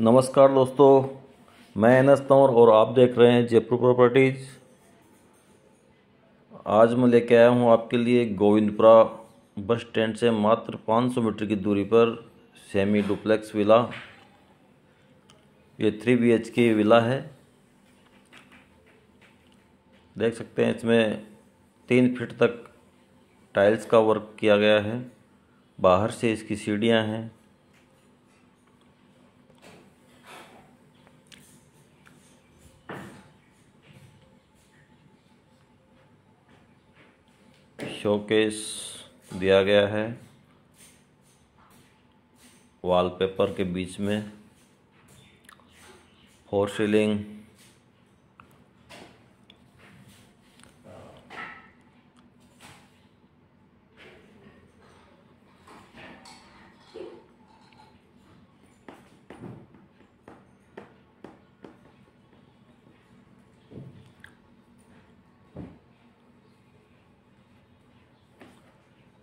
नमस्कार दोस्तों मैं एन एस तंवर और आप देख रहे हैं जयपुर प्रॉपर्टीज आज मैं लेके आया हूँ आपके लिए गोविंदपुरा बस स्टैंड से मात्र 500 मीटर की दूरी पर सेमी डुप्लेक्स विला ये थ्री बी एच की विला है देख सकते हैं इसमें तीन फीट तक टाइल्स का वर्क किया गया है बाहर से इसकी सीढ़ियाँ हैं शोकेस दिया गया है वॉलपेपर के बीच में फोर सीलिंग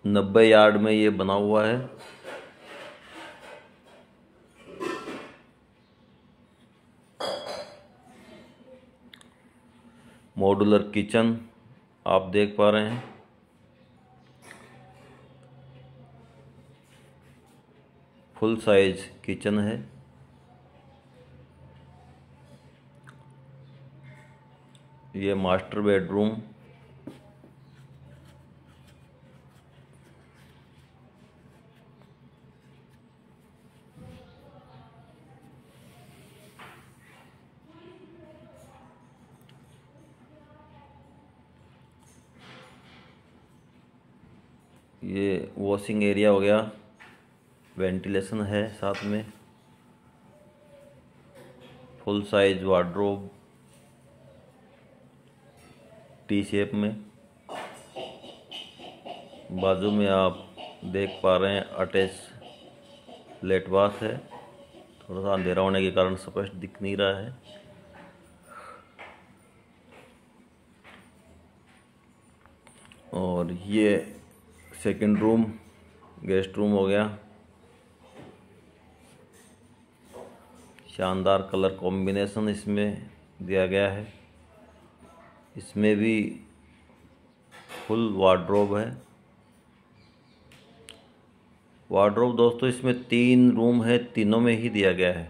नब्बे यार्ड में ये बना हुआ है मॉडुलर किचन आप देख पा रहे हैं फुल साइज किचन है ये मास्टर बेडरूम ये वॉशिंग एरिया हो गया वेंटिलेशन है साथ में full size wardrobe T shape में बाजू में आप देख पा रहे हैं अटैच लेट है थोड़ा सा अंधेरा होने के कारण स्पष्ट दिख नहीं रहा है और ये सेकंड रूम गेस्ट रूम हो गया शानदार कलर कॉम्बिनेशन इसमें दिया गया है इसमें भी फुल वार्ड्रोब है वार्ड्रोब दोस्तों इसमें तीन रूम है तीनों में ही दिया गया है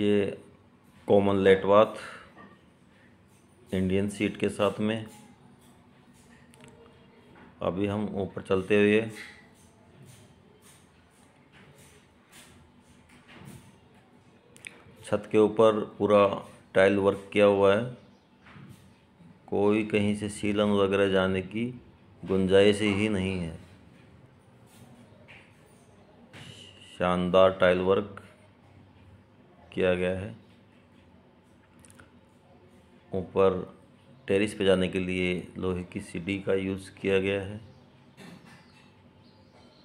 ये कॉमन लेटवाथ इंडियन सीट के साथ में अभी हम ऊपर चलते हुए छत के ऊपर पूरा टाइल वर्क किया हुआ है कोई कहीं से सीलन वगैरह जाने की गुंजाइश ही नहीं है शानदार टाइल वर्क किया गया है ऊपर टेरिस पे जाने के लिए लोहे की सीढ़ी का यूज़ किया गया है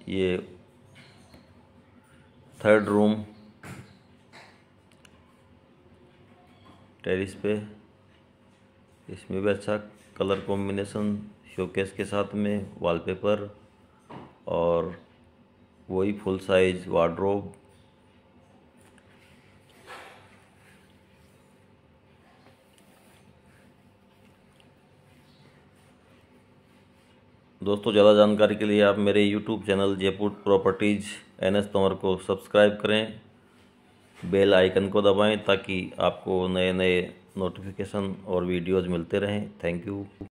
ये थर्ड रूम टेरिस पे इसमें भी अच्छा कलर कॉम्बिनेशन शोकेस के साथ में वॉलपेपर और वही फुल साइज़ वार्ड्रोब दोस्तों ज़्यादा जानकारी के लिए आप मेरे YouTube channel Jaipur properties N S Tanwar को सब्सक्राइब करें बेल आइकन को दबाएं ताकि आपको नए नए नोटिफिकेशन और वीडियोज़ मिलते रहें थैंक यू